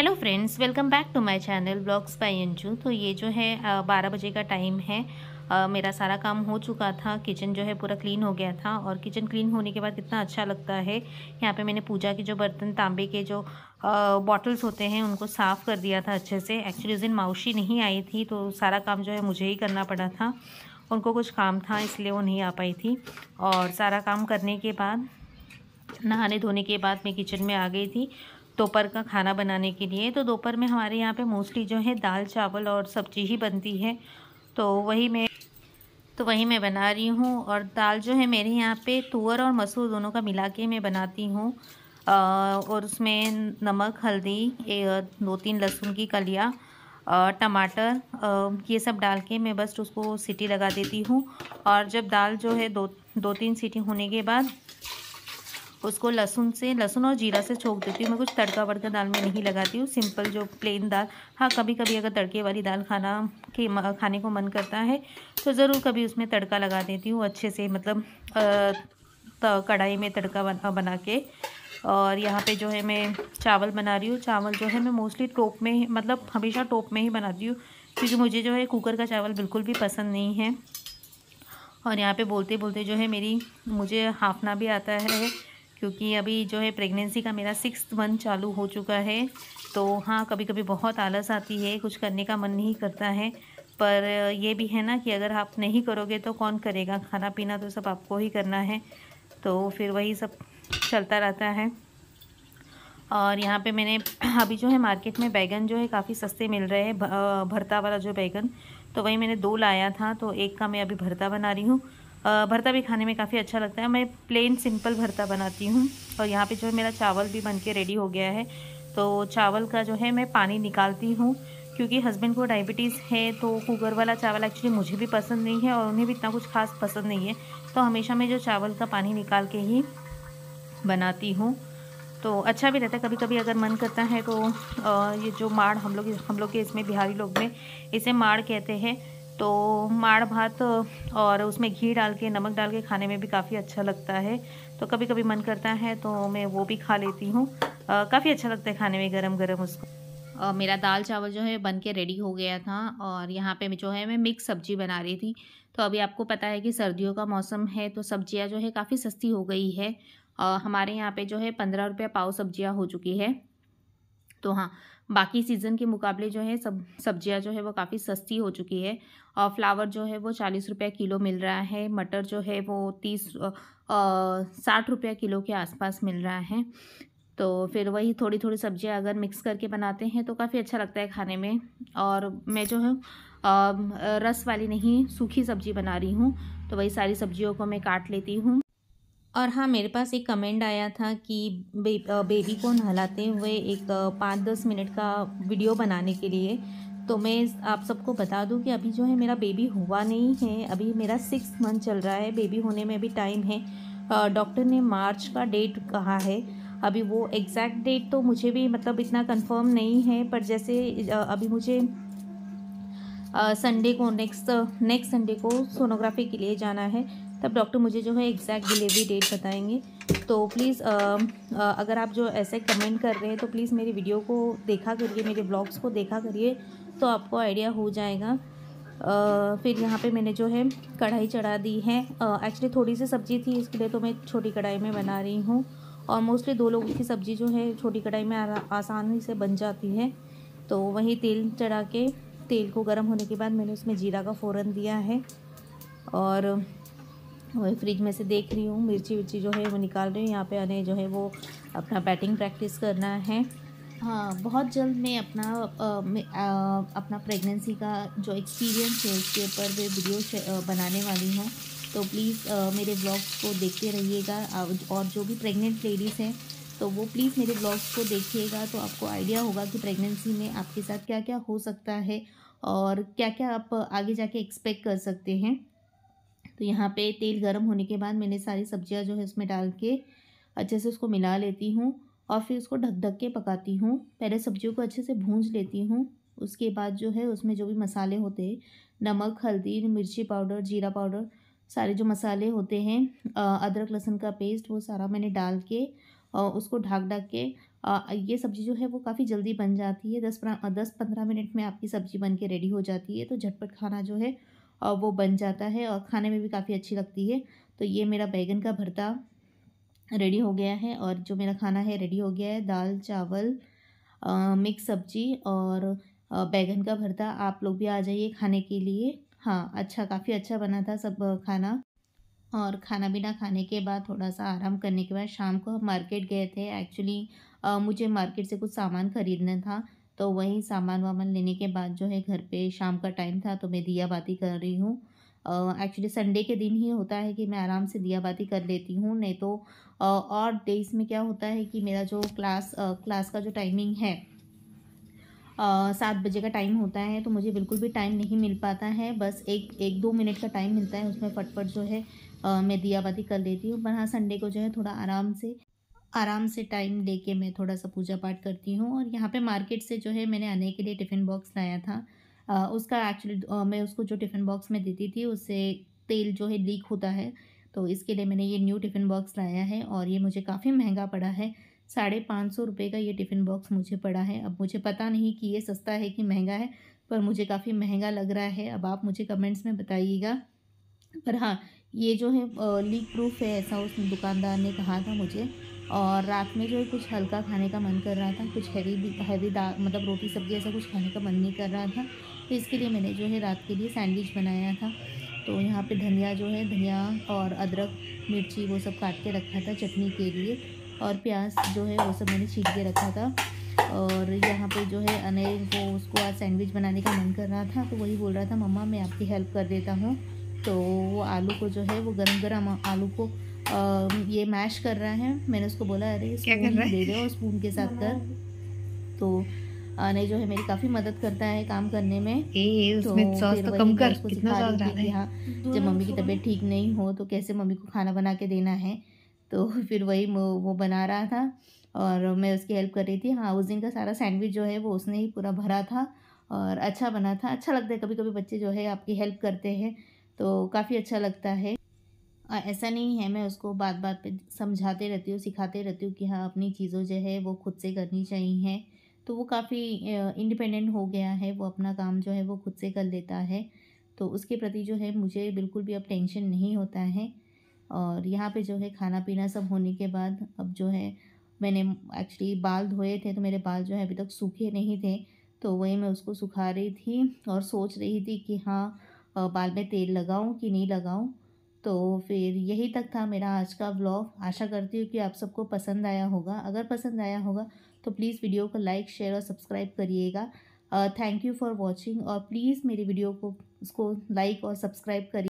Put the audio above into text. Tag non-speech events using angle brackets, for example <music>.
hello friends welcome back to my channel blogs by Anju तो ये जो है बारह बजे का टाइम है आ, मेरा सारा काम हो चुका था किचन जो है पूरा क्लीन हो गया था और किचन क्लीन होने के बाद कितना अच्छा लगता है यहाँ पे मैंने पूजा के जो बर्तन तांबे के जो बॉटल्स होते हैं उनको साफ़ कर दिया था अच्छे से एक्चुअली उस दिन मावशी नहीं आई थी तो सारा काम जो है मुझे ही करना पड़ा था उनको कुछ काम था इसलिए वो नहीं आ पाई थी और सारा काम करने के बाद नहाने धोने के बाद मैं किचन में आ गई थी दोपहर का खाना बनाने के लिए तो दोपहर में हमारे यहाँ पे मोस्टली जो है दाल चावल और सब्जी ही बनती है तो वही मैं तो वही मैं बना रही हूँ और दाल जो है मेरे यहाँ पे तुअर और मसूर दोनों का मिला के मैं बनाती हूँ और उसमें नमक हल्दी दो तीन लहसुन की कलिया टमाटर ये सब डाल के मैं बस उसको सीटी लगा देती हूँ और जब दाल जो है दो दो तीन सीटी होने के बाद उसको लहसुन से लहसुन और जीरा से छोंक देती हूँ मैं कुछ तड़का वड़का दाल में नहीं लगाती हूँ सिंपल जो प्लेन दाल हाँ कभी कभी अगर तड़के वाली दाल खाना के खाने को मन करता है तो ज़रूर कभी उसमें तड़का लगा देती हूँ अच्छे से मतलब कढ़ाई में तड़का बना बना के और यहाँ पे जो है मैं चावल बना रही हूँ चावल जो है मैं मोस्टली टोप में मतलब हमेशा टोप में ही बनाती हूँ क्योंकि मुझे जो है कुकर का चावल बिल्कुल भी पसंद नहीं है और यहाँ पे बोलते बोलते जो है मेरी मुझे हाफना भी आता है क्योंकि अभी जो है प्रेगनेंसी का मेरा सिक्स मंथ चालू हो चुका है तो हाँ कभी कभी बहुत आलस आती है कुछ करने का मन नहीं करता है पर यह भी है ना कि अगर आप नहीं करोगे तो कौन करेगा खाना पीना तो सब आपको ही करना है तो फिर वही सब चलता रहता है और यहाँ पे मैंने <clears throat> अभी जो है मार्केट में बैगन जो है काफ़ी सस्ते मिल रहे हैं भरता वाला जो बैगन तो वही मैंने दो लाया था तो एक का मैं अभी भरता बना रही हूँ भरता भी खाने में काफ़ी अच्छा लगता है मैं प्लेन सिंपल भरता बनाती हूँ और यहाँ पे जो है मेरा चावल भी बन के रेडी हो गया है तो चावल का जो है मैं पानी निकालती हूँ क्योंकि हस्बैंड को डायबिटीज़ है तो कुकर वाला चावल एक्चुअली मुझे भी पसंद नहीं है और उन्हें भी इतना कुछ खास पसंद नहीं है तो हमेशा मैं जो चावल का पानी निकाल के ही बनाती हूँ तो अच्छा भी रहता है कभी कभी अगर मन करता है तो ये जो माड़ हम लोग हम लोग के इसमें बिहारी लोग में इसे माड़ कहते हैं तो माड़ भात और उसमें घी डाल के नमक डाल के खाने में भी काफ़ी अच्छा लगता है तो कभी कभी मन करता है तो मैं वो भी खा लेती हूँ काफ़ी अच्छा लगता है खाने में गरम गरम उसको और मेरा दाल चावल जो है बन के रेडी हो गया था और यहाँ पे जो है मैं मिक्स सब्जी बना रही थी तो अभी आपको पता है कि सर्दियों का मौसम है तो सब्जियाँ जो है काफ़ी सस्ती हो गई है और हमारे यहाँ पे जो है पंद्रह रुपये पाव सब्जियाँ हो चुकी है तो हाँ बाकी सीज़न के मुकाबले जो है सब सब्जियां जो है वो काफ़ी सस्ती हो चुकी है और फ्लावर जो है वो चालीस रुपये किलो मिल रहा है मटर जो है वो तीस साठ रुपये किलो के आसपास मिल रहा है तो फिर वही थोड़ी थोड़ी सब्जियां अगर मिक्स करके बनाते हैं तो काफ़ी अच्छा लगता है खाने में और मैं जो है रस वाली नहीं सूखी सब्जी बना रही हूँ तो वही सारी सब्जियों को मैं काट लेती हूँ और हाँ मेरे पास एक कमेंट आया था कि बे, बेबी को नहलाते हुए एक पाँच दस मिनट का वीडियो बनाने के लिए तो मैं आप सबको बता दूं कि अभी जो है मेरा बेबी हुआ नहीं है अभी मेरा सिक्स मंथ चल रहा है बेबी होने में अभी टाइम है डॉक्टर ने मार्च का डेट कहा है अभी वो एग्जैक्ट डेट तो मुझे भी मतलब इतना कंफर्म नहीं है पर जैसे अभी मुझे संडे को नेक्स्ट नेक्स्ट संडे को सोनोग्राफी के लिए जाना है तब डॉक्टर मुझे जो है एग्जैक्ट डिलीवरी डेट बताएंगे तो प्लीज़ अगर आप जो ऐसे कमेंट कर रहे हैं तो प्लीज़ मेरी वीडियो को देखा करिए मेरे ब्लॉग्स को देखा करिए तो आपको आइडिया हो जाएगा आ, फिर यहाँ पे मैंने जो है कढ़ाई चढ़ा दी है एक्चुअली थोड़ी सी सब्ज़ी थी इसके लिए तो मैं छोटी कढ़ाई में बना रही हूँ और मोस्टली दो लोगों की सब्ज़ी जो है छोटी कढ़ाई में आसानी से बन जाती है तो वहीं तेल चढ़ा के तेल को गर्म होने के बाद मैंने उसमें जीरा का फ़ौरन दिया है और वही फ्रिज में से देख रही हूँ मिर्ची विर्ची जो है वो निकाल रही हूँ यहाँ पे अने जो है वो अपना बैटिंग प्रैक्टिस करना है हाँ बहुत जल्द मैं अपना आ, आ, अपना प्रेगनेंसी का जो एक्सपीरियंस है उसके ऊपर मैं वीडियो बनाने वाली हूँ तो प्लीज़ मेरे ब्लॉग्स को देखते रहिएगा और जो भी प्रेग्नेंट लेडीज़ हैं तो वो प्लीज़ मेरे ब्लॉग्स को देखिएगा तो आपको आइडिया होगा कि प्रेगनेंसी में आपके साथ क्या क्या हो सकता है और क्या क्या आप आगे जाके एक्सपेक्ट कर सकते हैं तो यहाँ पे तेल गर्म होने के बाद मैंने सारी सब्जियाँ जो है उसमें डाल के अच्छे से उसको मिला लेती हूँ और फिर उसको ढक ढक के पकाती हूँ पहले सब्जियों को अच्छे से भूंज लेती हूँ उसके बाद जो है उसमें जो भी मसाले होते हैं नमक हल्दी मिर्ची पाउडर जीरा पाउडर सारे जो मसाले होते हैं अदरक लहसुन का पेस्ट वो सारा मैंने डाल के और उसको ढाक ढाक के ये सब्ज़ी जो है वो काफ़ी जल्दी बन जाती है दस दस पंद्रह मिनट में आपकी सब्ज़ी बन के रेडी हो जाती है तो झटपट खाना जो है और वो बन जाता है और खाने में भी काफ़ी अच्छी लगती है तो ये मेरा बैगन का भरता रेडी हो गया है और जो मेरा खाना है रेडी हो गया है दाल चावल मिक्स सब्जी और बैगन का भरता आप लोग भी आ जाइए खाने के लिए हाँ अच्छा काफ़ी अच्छा बना था सब खाना और खाना बिना खाने के बाद थोड़ा सा आराम करने के बाद शाम को हम मार्केट गए थे एक्चुअली मुझे मार्केट से कुछ सामान ख़रीदना था तो वही सामान वामान लेने के बाद जो है घर पे शाम का टाइम था तो मैं दिया बाती कर रही हूँ एक्चुअली संडे के दिन ही होता है कि मैं आराम से दिया बाती कर लेती हूँ नहीं तो uh, और डेज में क्या होता है कि मेरा जो क्लास क्लास का जो टाइमिंग है सात बजे का टाइम होता है तो मुझे बिल्कुल भी टाइम नहीं मिल पाता है बस एक एक दो मिनट का टाइम मिलता है उसमें फटफट जो है आ, मैं दिया बाती कर लेती हूँ पर हाँ संडे को जो है थोड़ा आराम से आराम से टाइम लेके मैं थोड़ा सा पूजा पाठ करती हूँ और यहाँ पे मार्केट से जो है मैंने आने के लिए टिफ़िन बॉक्स लाया था आ, उसका एक्चुअली मैं उसको जो टिफ़िन बॉक्स में देती थी उससे तेल जो है लीक होता है तो इसके लिए मैंने ये न्यू टिफ़िन बॉक्स लाया है और ये मुझे काफ़ी महंगा पड़ा है साढ़े पाँच सौ रुपये का ये टिफ़िन बॉक्स मुझे पड़ा है अब मुझे पता नहीं कि ये सस्ता है कि महंगा है पर मुझे काफ़ी महंगा लग रहा है अब आप मुझे कमेंट्स में बताइएगा पर हाँ ये जो है लीक प्रूफ है ऐसा उस दुकानदार ने कहा था मुझे और रात में जो है कुछ हल्का खाने का मन कर रहा था कुछ हैवी हैवी दाल मतलब रोटी सब्जी ऐसा कुछ खाने का मन नहीं कर रहा था तो इसके लिए मैंने जो है रात के लिए सैंडविच बनाया था तो यहाँ पे धनिया जो है धनिया और अदरक मिर्ची वो सब काट के रखा था चटनी के लिए और प्याज जो है वो सब मैंने छीट के रखा था और यहाँ पे जो है अनिल को उसको आज सैंडविच बनाने का मन कर रहा था तो वही बोल रहा था मम्मा मैं आपकी हेल्प कर देता हूँ तो वो आलू को जो है वो गर्म गर्म आलू को ये मैश कर रहा है मैंने उसको बोला अरे क्या कर रहा है दे दो स्पून के साथ कर तो आने जो है मेरी काफ़ी मदद करता है काम करने में ए, तो उसमें तो सॉस तो कम कर कितना सॉस है हाँ जब मम्मी की तबीयत ठीक नहीं हो तो कैसे मम्मी को खाना बना के देना है तो <laughs> फिर वही वो बना रहा था और मैं उसकी हेल्प कर रही थी हाँ उस दिन का सारा सैंडविच जो है वो उसने ही पूरा भरा था और अच्छा बना था अच्छा लगता है कभी कभी बच्चे जो है आपकी हेल्प करते हैं तो काफ़ी अच्छा लगता है ऐसा नहीं है मैं उसको बात बात पे समझाते रहती हूँ सिखाते रहती हूँ कि हाँ अपनी चीज़ों जो है वो खुद से करनी चाहिए तो वो काफ़ी इंडिपेंडेंट हो गया है वो अपना काम जो है वो खुद से कर लेता है तो उसके प्रति जो है मुझे बिल्कुल भी अब टेंशन नहीं होता है और यहाँ पे जो है खाना पीना सब होने के बाद अब जो है मैंने एक्चुअली बाल धोए थे तो मेरे बाल जो है अभी तक सूखे नहीं थे तो वही मैं उसको सुखा रही थी और सोच रही थी कि हाँ बाल में तेल लगाऊं कि नहीं लगाऊं तो फिर यही तक था मेरा आज का ब्लॉग आशा करती हूँ कि आप सबको पसंद आया होगा अगर पसंद आया होगा तो प्लीज़ वीडियो को लाइक शेयर और सब्सक्राइब करिएगा थैंक यू फॉर वॉचिंग और प्लीज़ मेरी वीडियो को उसको लाइक और सब्सक्राइब करिए